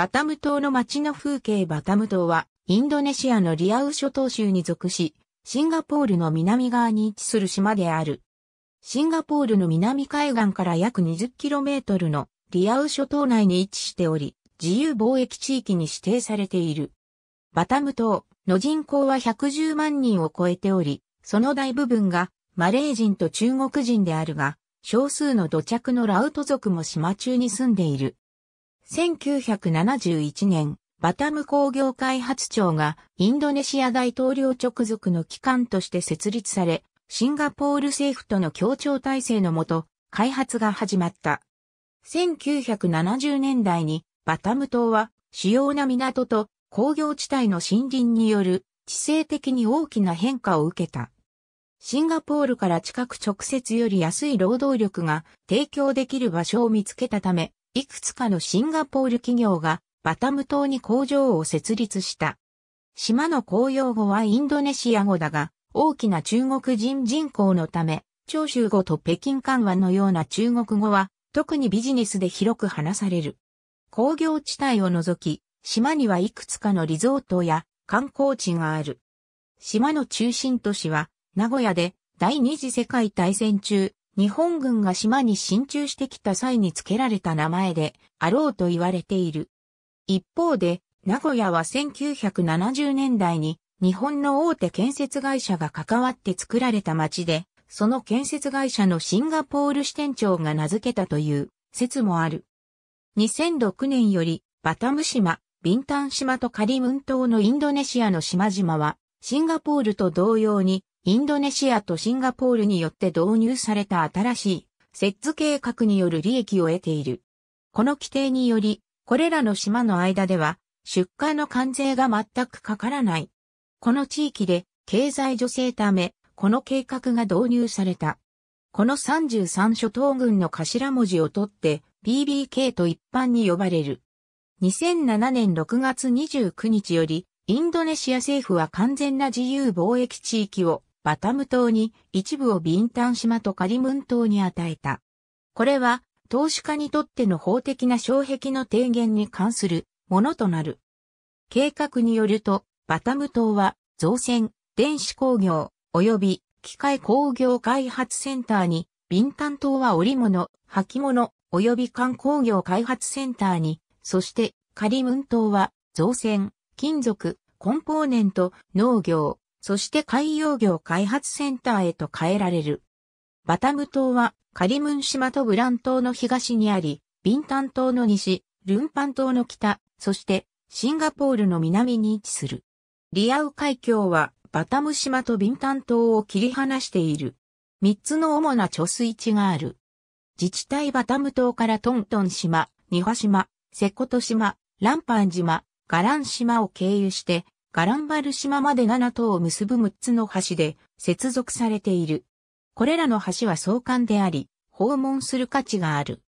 バタム島の街の風景バタム島は、インドネシアのリアウ諸島州に属し、シンガポールの南側に位置する島である。シンガポールの南海岸から約 20km のリアウ諸島内に位置しており、自由貿易地域に指定されている。バタム島の人口は110万人を超えており、その大部分がマレー人と中国人であるが、少数の土着のラウト族も島中に住んでいる。1971年、バタム工業開発庁がインドネシア大統領直属の機関として設立され、シンガポール政府との協調体制のもと、開発が始まった。1970年代にバタム島は主要な港と工業地帯の森林による地政的に大きな変化を受けた。シンガポールから近く直接より安い労働力が提供できる場所を見つけたため、いくつかのシンガポール企業がバタム島に工場を設立した。島の公用語はインドネシア語だが、大きな中国人人口のため、長州語と北京緩和のような中国語は、特にビジネスで広く話される。工業地帯を除き、島にはいくつかのリゾートや観光地がある。島の中心都市は、名古屋で、第二次世界大戦中、日本軍が島に進駐してきた際に付けられた名前であろうと言われている。一方で、名古屋は1970年代に日本の大手建設会社が関わって作られた町で、その建設会社のシンガポール支店長が名付けたという説もある。2006年よりバタム島、ビンタン島とカリムン島のインドネシアの島々は、シンガポールと同様にインドネシアとシンガポールによって導入された新しい、設置計画による利益を得ている。この規定により、これらの島の間では、出荷の関税が全くかからない。この地域で、経済助成ため、この計画が導入された。この33諸島群の頭文字を取って b b k と一般に呼ばれる。2007年6月29日よりインドネシア政府は完全な自由貿易地域をバタム島に一部をビンタン島とカリムン島に与えた。これは投資家にとっての法的な障壁の低減に関するものとなる。計画によると、バタム島は造船、電子工業、及び機械工業開発センターに、ビンタン島は織物、履物、及び缶工業開発センターに、そしてカリムン島は造船、金属、コンポーネント、農業、そして海洋業開発センターへと変えられる。バタム島はカリムン島とブラン島の東にあり、ビンタン島の西、ルンパン島の北、そしてシンガポールの南に位置する。リアウ海峡はバタム島とビンタン島を切り離している。三つの主な貯水池がある。自治体バタム島からトントン島、ニハ島、セコト島、ランパン島、ガラン島を経由してガランバル島まで7島を結ぶ6つの橋で接続されている。これらの橋は相関であり、訪問する価値がある。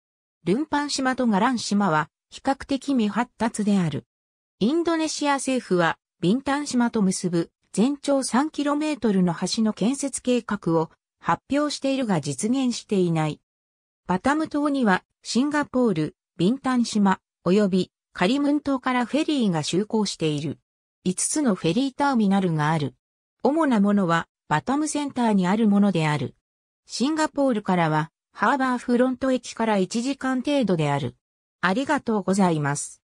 ルンパン島とガラン島は比較的未発達である。インドネシア政府はビンタン島と結ぶ全長 3km の橋の建設計画を発表しているが実現していない。バタム島にはシンガポール、ビンタン島及びカリムン島からフェリーが就航している。5つのフェリーターミナルがある。主なものはバタムセンターにあるものである。シンガポールからはハーバーフロント駅から1時間程度である。ありがとうございます。